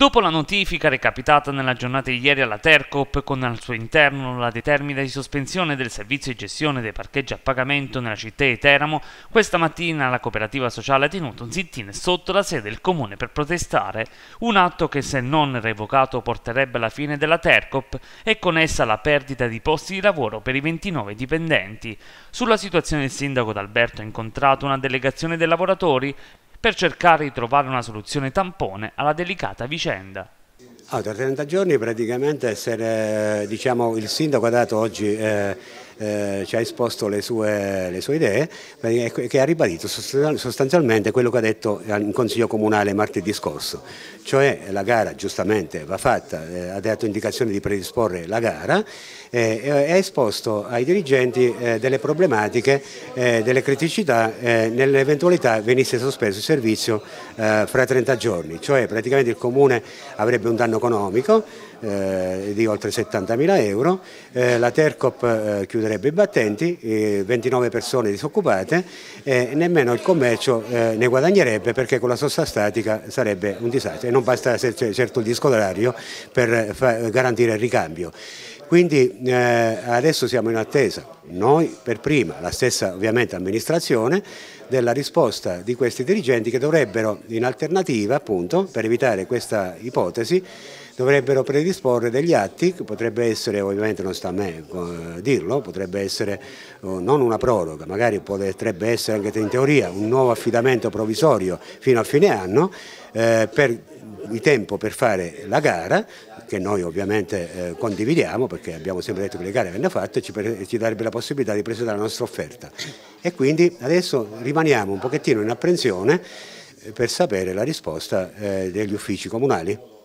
Dopo la notifica recapitata nella giornata di ieri alla Tercop con al suo interno la determina di sospensione del servizio di gestione dei parcheggi a pagamento nella città di Teramo, questa mattina la cooperativa sociale ha tenuto un sit-in sotto la sede del comune per protestare, un atto che se non revocato porterebbe alla fine della Tercop e con essa la perdita di posti di lavoro per i 29 dipendenti. Sulla situazione il sindaco D'Alberto ha incontrato una delegazione dei lavoratori per cercare di trovare una soluzione tampone alla delicata vicenda. Ah, da 30 giorni praticamente essere, diciamo, il sindaco ha dato oggi eh, eh, ci ha esposto le sue, le sue idee, che ha ribadito sostanzialmente quello che ha detto in Consiglio Comunale martedì scorso, cioè la gara giustamente va fatta, eh, ha dato indicazione di predisporre la gara eh, e ha esposto ai dirigenti delle problematiche, delle criticità nell'eventualità venisse sospeso il servizio fra 30 giorni, cioè praticamente il Comune avrebbe un danno economico di oltre 70.000 euro, la Tercop chiude mantenerebbe i battenti, eh, 29 persone disoccupate e eh, nemmeno il commercio eh, ne guadagnerebbe perché con la sosta statica sarebbe un disastro e non basta certo il disco d'orario per eh, garantire il ricambio. Quindi eh, adesso siamo in attesa, noi per prima, la stessa ovviamente amministrazione, della risposta di questi dirigenti che dovrebbero in alternativa appunto, per evitare questa ipotesi, dovrebbero predisporre degli atti, che potrebbe essere, ovviamente non sta a me eh, dirlo, potrebbe essere eh, non una proroga, magari potrebbe essere anche in teoria un nuovo affidamento provvisorio fino a fine anno, eh, per di tempo per fare la gara, che noi ovviamente eh, condividiamo perché abbiamo sempre detto che le gare vanno fatte, ci, ci darebbe la possibilità di presentare la nostra offerta. E quindi adesso rimaniamo un pochettino in apprensione eh, per sapere la risposta eh, degli uffici comunali.